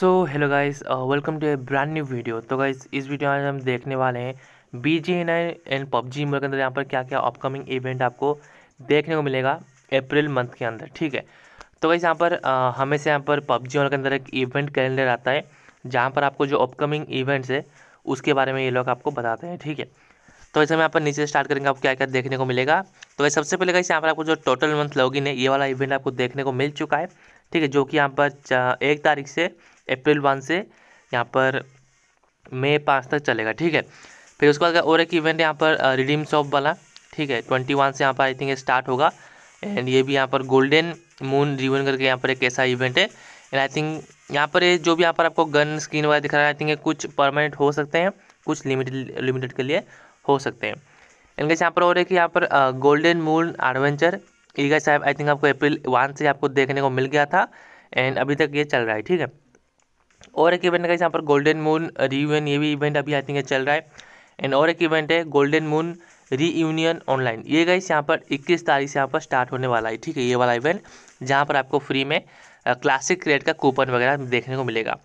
so hello guys welcome to a brand new video तो guys इस video में हम देखने वाले हैं B G M I and PUBG mobile के अंदर यहाँ पर क्या क्या अपकमिंग इवेंट आपको देखने को मिलेगा अप्रैल मंथ के अंदर ठीक है तो गाइस यहाँ पर uh, हमेशा यहाँ पर पबजी मोबाइल के अंदर एक इवेंट कैलेंडर आता है जहाँ पर आपको जो अपकमिंग इवेंट्स है उसके बारे में ये लोग आपको बताते हैं ठीक है तो वैसे हम यहाँ पर नीचे स्टार्ट करेंगे आपको क्या क्या देखने को मिलेगा तो वैसे सबसे पहले गाइस यहाँ पर आपको जो टोटल मंथ लॉगिन है ये वाला इवेंट आपको देखने को मिल चुका है ठीक है जो कि यहाँ पर एक तारीख से अप्रैल वन से यहाँ पर मई पाँच तक चलेगा ठीक है फिर उसके बाद और एक इवेंट यहाँ पर रिडीम शॉप वाला ठीक है ट्वेंटी वन से यहाँ पर आई थिंक स्टार्ट होगा एंड ये भी यहाँ पर गोल्डन मून रिवन करके यहाँ पर एक ऐसा इवेंट है एंड आई थिंक यहाँ पर ये जो भी यहाँ पर आपको गन स्क्रीन वगैरह दिख रहा है आई थिंक कुछ परमानेंट हो सकते हैं कुछ लिमिटेड लिमिटेड के लिए हो सकते हैं एंड गैस यहाँ पर और एक यहाँ पर गोल्डन मून एडवेंचर ये गैस आई थिंक आपको अप्रैल वन से आपको देखने को मिल गया था एंड अभी तक ये चल रहा है ठीक है और एक इवेंट का यहाँ पर गोल्डन मून रीयूनियन ये भी इवेंट अभी आई थिंक चल रहा है एंड और एक इवेंट है गोल्डन मून रीयूनियन ऑनलाइन ये गई यहाँ पर 21 तारीख से यहाँ पर स्टार्ट होने वाला है ठीक है ये वाला इवेंट जहाँ पर आपको फ्री में क्लासिक क्रेड का कूपन वगैरह देखने को मिलेगा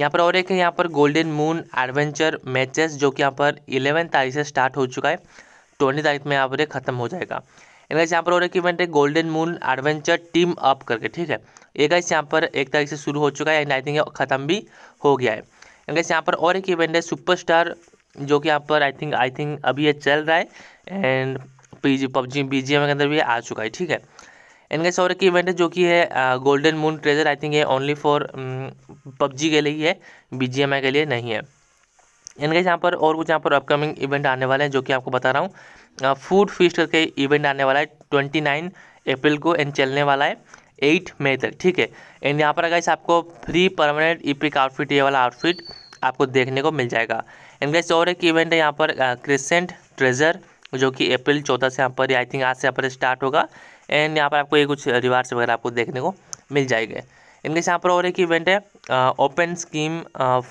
यहाँ पर और एक है यहाँ पर गोल्डन मून एडवेंचर मैचेस जो कि यहाँ पर इलेवन तारीख से स्टार्ट हो चुका है ट्वेंटी तारीख में यहाँ पर ख़त्म हो जाएगा गाइस यहाँ पर और एक इवेंट है golden moon adventure team up करके ठीक है एक गाइस यहाँ पर एक तारीख से शुरू हो चुका है एंड आई थिंक खत्म भी हो गया है गाइस यहाँ पर और एक इवेंट है सुपरस्टार जो कि यहाँ पर आई थिंक आई थिंक अभी ये चल रहा है and P G PUBG B के अंदर भी आ चुका है ठीक है एंड गाइस और एक इवेंट है जो कि है golden moon treasure I think ये ओनली फॉर पबजी के लिए ही है बी के लिए नहीं है इनके यहाँ पर और कुछ यहाँ पर अपकमिंग इवेंट आने वाले हैं जो कि आपको बता रहा हूँ फूड फीस्ट करके इवेंट आने वाला है ट्वेंटी नाइन अप्रैल को एंड चलने वाला है एट मई तक ठीक है एंड यहाँ पर अगर आपको फ्री परमानेंट इपिक आउटफिट ये वाला आउटफिट आपको देखने को मिल जाएगा एंड गैस और एक इवेंट है यहाँ पर क्रिसेंट ट्रेजर जो कि अप्रैल चौदह से यहाँ पर आई थिंक आज से यहाँ पर स्टार्ट होगा एंड यहाँ पर आपको ये कुछ रिवार्ड्स वगैरह आपको देखने को मिल जाएंगे इनके यहाँ पर और एक इवेंट है ओपन स्कीम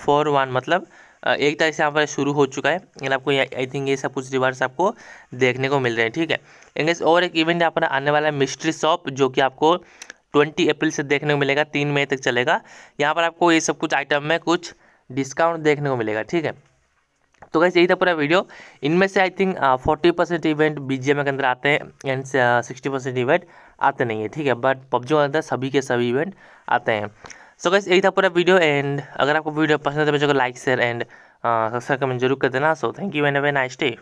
फॉर वन मतलब एक तारीख से यहाँ पर शुरू हो चुका है यानी आपको आई थिंक ये सब कुछ रिवार्ड्स आपको देखने को मिल रहे हैं ठीक है एंड और एक इवेंट यहाँ पर आने वाला है मिस्ट्री शॉप जो कि आपको ट्वेंटी अप्रैल से देखने को मिलेगा तीन मई तक चलेगा यहाँ पर आपको ये सब कुछ आइटम में कुछ डिस्काउंट देखने को मिलेगा ठीक है तो कैसे यही था पूरा वीडियो इनमें से I think forty percent event B के अंदर आते हैं एंड सिक्सटी परसेंट इवेंट आते नहीं है ठीक है बट पबजी के अंदर सभी के सभी इवेंट आते हैं सो so, गैस यही था पूरा वीडियो एंड अगर आपको वीडियो पसंद है तो मेरे को like share and subscribe comment जरूर कर देना so thank you and have a nice day